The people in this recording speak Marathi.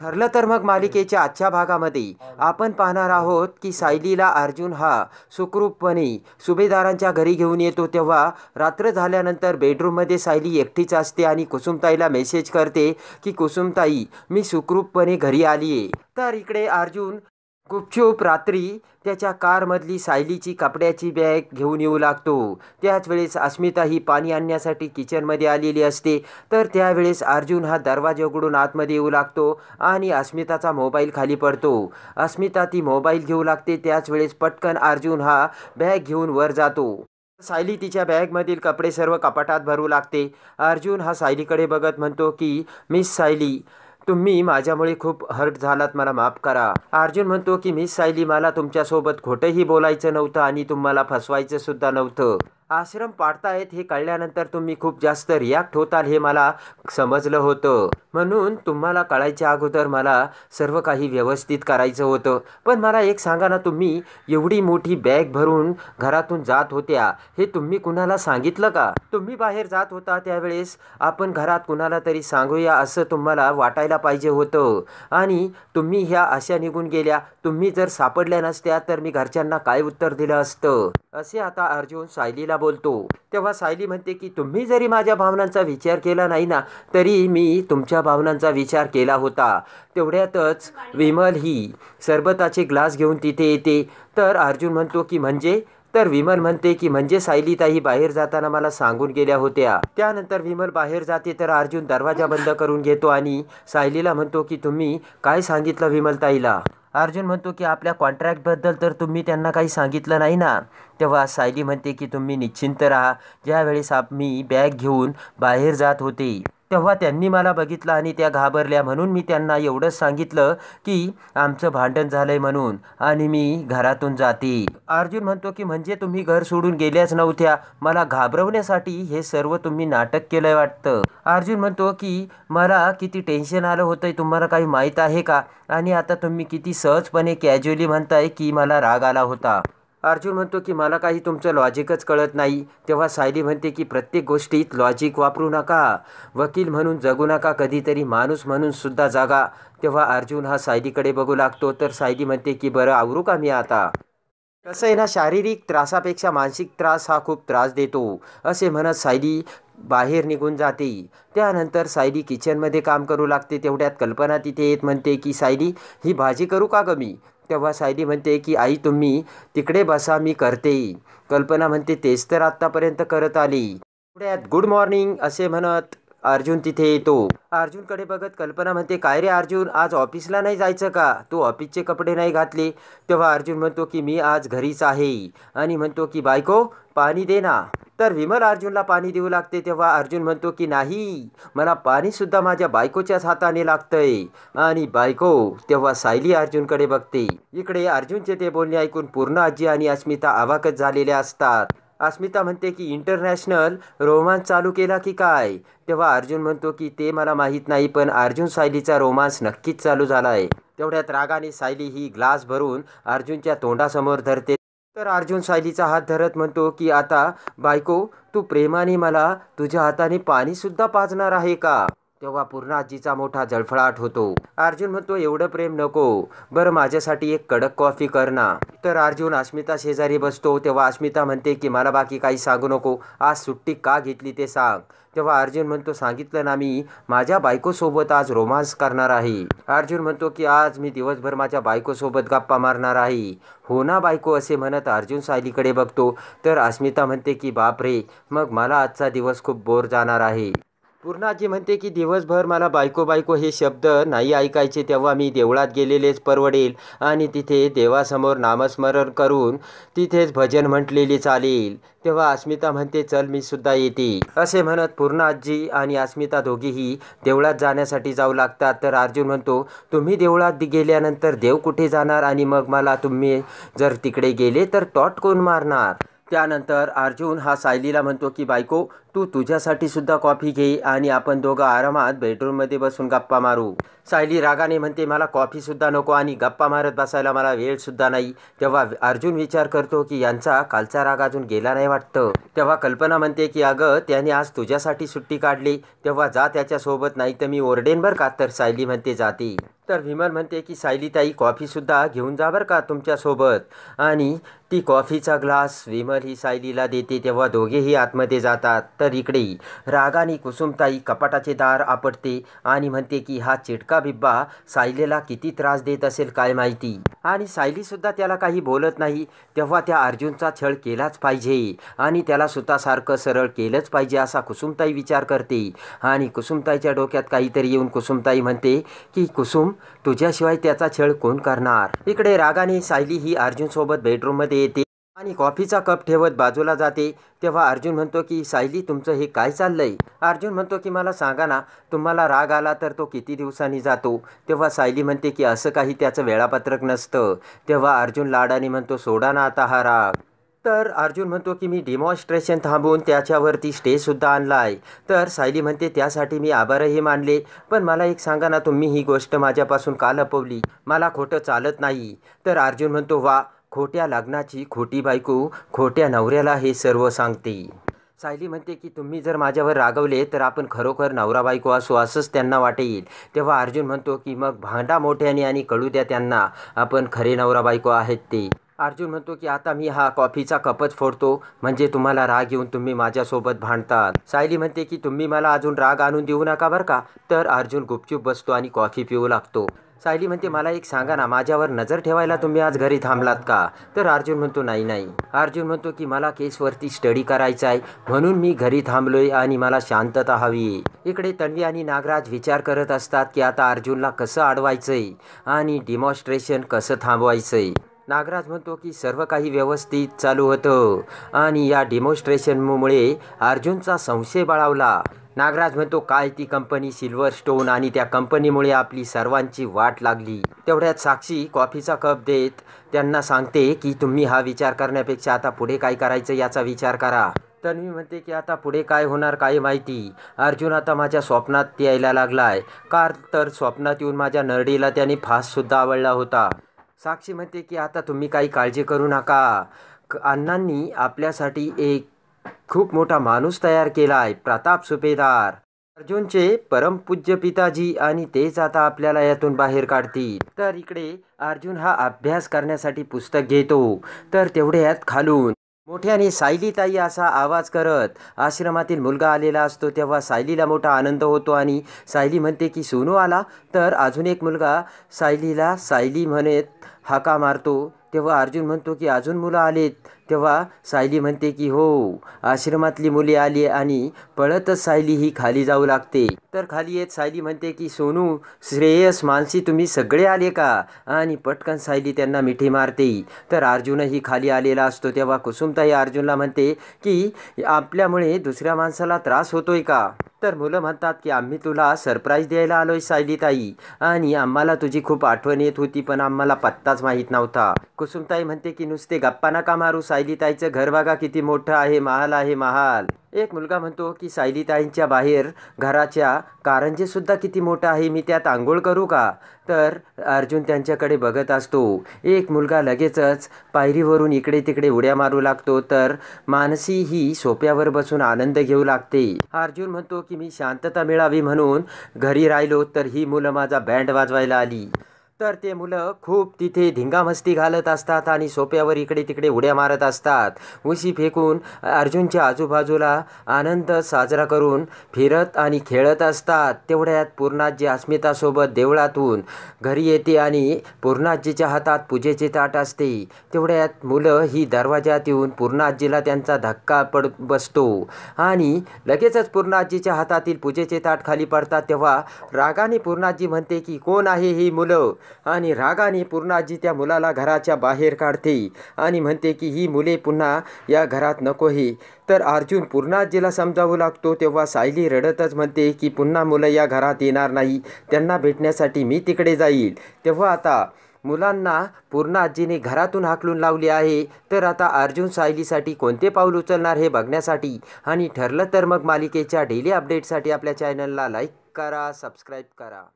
ठरलं तर मग मालिकेच्या आजच्या भागामध्ये आपण पाहणार आहोत की सायलीला अर्जुन हा सुखरूपपणे सुभेदारांच्या घरी घेऊन येतो तेव्हा रात्र झाल्यानंतर बेडरूममध्ये सायली एकटीच असते आणि कुसुमताईला मेसेज करते की कुसुमताई मी सुखरूपपणे घरी आली आहे तर इकडे अर्जुन गुपचूप रात्री त्याच्या कारमधली सायलीची कपड्याची बॅग घेऊन येऊ लागतो त्याच वेळेस अस्मिता ही पाणी आणण्यासाठी किचनमध्ये आलेली असते तर त्यावेळेस अर्जुन हा दरवाजा उघडून आतमध्ये येऊ लागतो आणि अस्मिताचा मोबाईल खाली पडतो अस्मिता ती मोबाईल घेऊ लागते त्याच वेळेस पटकन अर्जुन हा बॅग घेऊन वर जातो सायली तिच्या बॅगमधील कपडे सर्व कपाटात भरू लागते अर्जुन हा सायलीकडे बघत म्हणतो की मिस सायली तुम्ही माझ्यामुळे खूप हर्ट झालात मला माफ करा अर्जुन म्हणतो की मिस सायली मला तुमच्यासोबत खोटंही बोलायचं नव्हतं आणि तुम्हाला फसवायचं सुद्धा नव्हतं आश्रम पाडतायत हे कळल्यानंतर तुम्ही खूप जास्त रिॲक्ट होताल हे मला समजलं होतं म्हणून तुम्हाला कळायच्या अगोदर मला सर्व काही व्यवस्थित करायचं होतं पण मला एक सांगा ना तुम्ही एवढी मोठी बॅग भरून घरातून जात होत्या हे तुम्ही कुणाला सांगितलं का तुम्ही बाहेर जात होता त्यावेळेस आपण घरात कुणाला तरी सांगूया असं तुम्हाला वाटायला पाहिजे होतं आणि तुम्ही ह्या अशा निघून गेल्या तुम्ही जर सापडल्या नसत्या तर मी घरच्यांना काय उत्तर दिलं असतं असे आता अर्जुन सायलीला बोलतो तेव्हा सायली म्हणते की तुम्ही जरी माझ्या भावनांचा विचार केला नाही ना तरी मी तुमच्या भावनांचा विचार केला होता तेवढ्यातच विमल ही सरबताचे ग्लास घेऊन तिथे येते तर अर्जुन म्हणतो की म्हणजे तर विमल म्हणते की म्हणजे ताई बाहेर जाताना मला सांगून गेल्या होत्या त्यानंतर विमल बाहेर जाते तर अर्जुन दरवाजा बंद करून घेतो आणि सायलीला म्हणतो की तुम्ही काय सांगितलं विमलताईला अर्जुन म्हणतो की आपल्या कॉन्ट्रॅक्टबद्दल तर तुम्ही त्यांना काही सांगितलं नाही ना तेव्हा सायली म्हणते की तुम्ही निश्चिंत राहा ज्यावेळेस मी बॅग घेऊन बाहेर जात होते तेव्हा त्यांनी मला बघितलं आणि त्या घाबरल्या म्हणून मी त्यांना एवढंच सांगितलं की आमचं भांडण झालंय म्हणून आणि मी घरातून जाते अर्जुन म्हणतो की म्हणजे तुम्ही घर सोडून गेल्याच नव्हत्या मला घाबरवण्यासाठी हे सर्व तुम्ही नाटक केलंय वाटतं अर्जुन म्हणतो की मला किती टेन्शन आलं होतंय तुम्हाला काही माहीत आहे का आणि आता तुम्ही किती सहजपणे कॅज्युअली म्हणताय की मला राग आला होता अर्जुन म्हणतो की मला काही तुमचं लॉजिकच कळत नाही तेव्हा सायली म्हणते की प्रत्येक गोष्टीत लॉजिक वापरू नका वकील म्हणून जगू नका कधीतरी माणूस म्हणून सुद्धा जागा तेव्हा अर्जुन हा सायलीकडे बघू लागतो तर सायली म्हणते की बरं आवरू का मी आता कसं आहे ना शारीरिक त्रासापेक्षा मानसिक त्रास हा खूप त्रास देतो असे म्हणत सायली बाहेर निघून जाते त्यानंतर सायली किचनमध्ये काम करू लागते तेवढ्यात कल्पना तिथे येत म्हणते की सायली ही भाजी करू का कमी तेव्हा सायली म्हणते की आई तुम्ही तिकडे बसा मी करते कल्पना म्हणते तेच तर आत्तापर्यंत करत आली पुढ्यात गुड मॉर्निंग असे म्हणत अर्जुन तिथे येतो अर्जुनकडे बघत कल्पना म्हणते काय रे अर्जुन आज ऑफिसला नाही जायचं का तू ऑफिसचे कपडे नाही घातले तेव्हा अर्जुन म्हणतो की मी आज घरीच आहे आणि म्हणतो की बायको पाणी दे ना तर विमल अर्जुनला पाणी देऊ लागते तेव्हा अर्जुन म्हणतो की नाही मला पाणीसुद्धा माझ्या बायकोच्याच हाताने लागतंय आणि बायको तेव्हा सायली अर्जुनकडे बघते इकडे अर्जुनचे ते बोलणे ऐकून पूर्ण आजी आणि अस्मिता आवाकच झालेल्या असतात अस्मिता म्हणते की इंटरनॅशनल रोमांस चालू केला की काय तेव्हा अर्जुन म्हणतो की ते मला माहीत नाही पण अर्जुन सायलीचा रोमांस नक्कीच चालू झाला आहे तेवढ्यात रागाने सायली ही ग्लास भरून अर्जुनच्या तोंडासमोर धरते तर अर्जुन सायलीचा हात धरत म्हणतो की आता बायको तू प्रेमाने मला तुझ्या हाताने पाणीसुद्धा पाजणार आहे का तेव्हा पूर्ण आजीचा मोठा जळफळाट होतो अर्जुन म्हणतो एवढं प्रेम नको बरं माझ्यासाठी एक कडक कॉफी कर ना तर अर्जुन अस्मिता शेजारी बसतो तेव्हा अस्मिता म्हणते की मला बाकी काही सांगू नको आज सुट्टी का घेतली ते सांग तेव्हा अर्जुन म्हणतो सांगितलं ना मी माझ्या बायकोसोबत आज रोमांस करणार आहे अर्जुन म्हणतो की आज मी दिवसभर माझ्या बायकोसोबत गप्पा मारणार आहे हो ना बायको असे म्हणत अर्जुन सायलीकडे बघतो तर अस्मिता म्हणते की बापरे मग मला आजचा दिवस खूप बोर जाणार आहे पूर्णाजी म्हणते की दिवसभर मला बायको बायको हे शब्द नाही ऐकायचे तेव्हा मी देवळात गेलेलेच परवडेल आणि तिथे देवासमोर नामस्मरण करून तिथेच भजन म्हटलेली चालेल तेव्हा अस्मिता म्हणते चल मी सुद्धा येते असे म्हणत पूर्णाजी आणि अस्मिता दोघीही देवळात जाण्यासाठी जाऊ लागतात तर अर्जुन म्हणतो तुम्ही देवळात गेल्यानंतर देव कुठे जाणार आणि मग मला तुम्ही जर तिकडे गेले तर टॉट कोण मारणार त्यानंतर अर्जुन हा सायलीला म्हणतो की बायको तू तुझ्यासाठी सुद्धा कॉफी घे आणि आपण दोघं आरामात बेडरूममध्ये बसून गप्पा मारू सायली रागाने म्हणते मला कॉफी सुद्धा नको आणि गप्पा मारत बसायला मला सुद्धा नाही तेव्हा अर्जुन विचार करतो की यांचा कालचा राग अजून गेला नाही वाटतं तेव्हा कल्पना म्हणते की अगं त्याने आज तुझ्यासाठी सुट्टी काढली तेव्हा जा त्याच्यासोबत नाही तर मी ओरडेन बरं का तर सायली म्हणते जाते तर विमल म्हणते की सायली कॉफी कॉफीसुद्धा घेऊन जा बरं का तुमच्यासोबत आणि ती कॉफीचा ग्लास विमल ही सायलीला देते तेव्हा दोघेही आतमध्ये जातात तर तर इकडे रागाने कुसुमताई कपाटाचे दार आपटते आणि म्हणते की हा चिटका बिब्बा सायलीला किती त्रास देत असेल काय माहिती आणि सायली सुद्धा त्याला काही बोलत नाही तेव्हा त्या अर्जुनचा छळ केलाच पाहिजे आणि त्याला सारखं सरळ केलंच पाहिजे असा कुसुमताई विचार करते आणि कुसुमताईच्या डोक्यात काहीतरी येऊन कुसुमताई म्हणते की कुसुम तुझ्याशिवाय त्याचा छळ कोण करणार इकडे रागाने सायली ही अर्जुन सोबत बेडरूम मध्ये येते आणि कॉफीचा कप ठेवत बाजूला जाते तेव्हा अर्जुन म्हणतो की सायली तुमचं हे काय चाललंय अर्जुन म्हणतो की मला सांगा ना तुम्हाला राग आला तर तो किती दिवसांनी जातो तेव्हा सायली म्हणते की असं काही त्याचं वेळापत्रक नसतं तेव्हा अर्जुन लाडाने म्हणतो सोडा ना आता हा राग तर अर्जुन म्हणतो की मी डिमॉन्स्ट्रेशन थांबवून त्याच्यावरती स्टेजसुद्धा आणला आहे तर सायली म्हणते त्यासाठी मी आभारही मानले पण मला एक सांगा ना तुम्ही ही गोष्ट माझ्यापासून का लपवली मला खोटं चालत नाही तर अर्जुन म्हणतो वा खोट्या लग्नाची खोटी बायको खोट्या नवऱ्याला हे सर्व सांगते सायली म्हणते की तुम्ही जर माझ्यावर रागवले तर आपण खरोखर नवरा बायको असो असंच त्यांना वाटेल तेव्हा अर्जुन म्हणतो की मग भांडा मोठ्याने आणि कळू द्या त्यांना आपण खरे नवरा बायको आहेत ते अर्जुन म्हणतो की आता मी हा कॉफीचा कपच फोडतो म्हणजे तुम्हाला राग येऊन तुम्ही माझ्यासोबत भांडतात सायली म्हणते की तुम्ही मला अजून राग आणून देऊ नका बरं का तर अर्जुन गुपचूप बसतो आणि कॉफी पिऊ लागतो सायली म्हणते मला एक सांगा ना माझ्यावर नजर ठेवायला तुम्ही आज घरी थांबलात का तर अर्जुन म्हणतो नाही नाही अर्जुन म्हणतो की मला केसवरती स्टडी करायचा आहे म्हणून मी घरी थांबलोय आणि मला शांतता हवी इकडे तन्वी आणि नागराज विचार करत असतात की आता अर्जुनला कसं अडवायचंय आणि डिमॉन्स्ट्रेशन कसं थांबवायचंय नागराज म्हणतो की सर्व काही व्यवस्थित चालू होतं आणि या मुळे अर्जुनचा संशय बळावला नागराज म्हणतो काय ती कंपनी सिल्वर स्टोन आणि त्या कंपनीमुळे आपली सर्वांची वाट लागली तेवढ्यात साक्षी कॉफीचा कप देत त्यांना सांगते की तुम्ही हा विचार करण्यापेक्षा आता पुढे काय करायचं याचा विचार करा तन्वी म्हणते की आता पुढे काय होणार काय माहिती अर्जुन आता माझ्या स्वप्नात यायला लागलाय कार तर स्वप्नात येऊन माझ्या नरडीला त्याने फाससुद्धा आवडला होता साक्षी म्हणते की आता तुम्ही काही काळजी करू नका अण्णांनी आपल्यासाठी एक खूप मोठा माणूस तयार केलाय प्रताप सुपेदार अर्जुनचे परमपूज्य पिताजी आणि तेच आता आपल्याला यातून बाहेर काढतील तर इकडे अर्जुन हा अभ्यास करण्यासाठी पुस्तक घेतो तर तेवढ्यात खालून मोठ्याने सायलीताई असा आवाज करत आश्रमातील मुलगा आलेला असतो तेव्हा सायलीला मोठा आनंद होतो आणि सायली म्हणते की सोनू आला तर अजून एक मुलगा सायलीला सायली म्हणत हाका मारतो तेव्हा अर्जुन म्हणतो की अजून मुलं आलेत तेव्हा सायली म्हणते की हो आश्रमातली मुले आली आणि पळतच सायली ही खाली जाऊ लागते तर खाली येत सायली म्हणते की सोनू श्रेयस मानसी तुम्ही सगळे आले का आणि पटकन सायली त्यांना मिठी मारते तर अर्जुनही खाली आलेला असतो तेव्हा कुसुमताई अर्जुनला म्हणते की आपल्यामुळे दुसऱ्या माणसाला त्रास होतोय का तर मुलं म्हणतात की आम्ही तुला सरप्राईज द्यायला आलोय सायलीताई आणि आम्हाला तुझी खूप आठवण येत होती पण आम्हाला पत्ताच माहीत नव्हता कुसुमताई म्हणते की नुसते गप्पा नका मारू सायलीताईचं घर बघा किती मोठं आहे महाल आहे महाल एक मुलगा म्हणतो की सायलीताईंच्या बाहेर घराच्या कारंजेसुद्धा किती मोठं आहे मी त्यात आंघोळ करू का तर अर्जुन त्यांच्याकडे बघत असतो एक मुलगा लगेचच पायरीवरून इकडे तिकडे उड्या मारू लागतो तर मानसी ही सोप्यावर बसून आनंद घेऊ लागते अर्जुन म्हणतो की मी शांतता मिळावी म्हणून घरी राहिलो तर ही मुलं माझा बँड वाजवायला आली तर ते मुलं खूप तिथे धिंगामस्ती घालत असतात आणि सोप्यावर इकडे तिकडे उड्या मारत असतात उशी फेकून अर्जुनच्या आजूबाजूला आनंद साजरा करून फिरत आणि खेळत असतात तेवढ्यात पूर्णाजी अस्मितासोबत देवळातून घरी येते आणि पूर्णाजीच्या हातात पूजेचे ताट असते तेवढ्यात मुलं ही दरवाजात येऊन पूर्णाजीला त्यांचा धक्का पड बसतो आणि लगेचच पूर्णाजीच्या हातातील पूजेचे ताट खाली पडतात तेव्हा रागाने पूर्णाजी म्हणते की कोण आहे ही मुलं आणि रागाने पूर्णाजी त्या मुलाला घराच्या बाहेर काढते आणि म्हणते की ही मुले पुन्हा या घरात नको ही तर अर्जुन पूर्णाजीला समजावू लागतो तेव्हा सायली रडतच म्हणते की पुन्हा मुलं या घरात येणार नाही त्यांना भेटण्यासाठी मी तिकडे जाईल तेव्हा आता मुलांना पूर्ण आजीने घरातून हाकलून लावले आहे तर आता अर्जुन सायलीसाठी कोणते पाऊल उचलणार हे बघण्यासाठी आणि ठरलं तर मग मालिकेच्या डेली अपडेटसाठी आपल्या चॅनलला लाईक करा सबस्क्राईब करा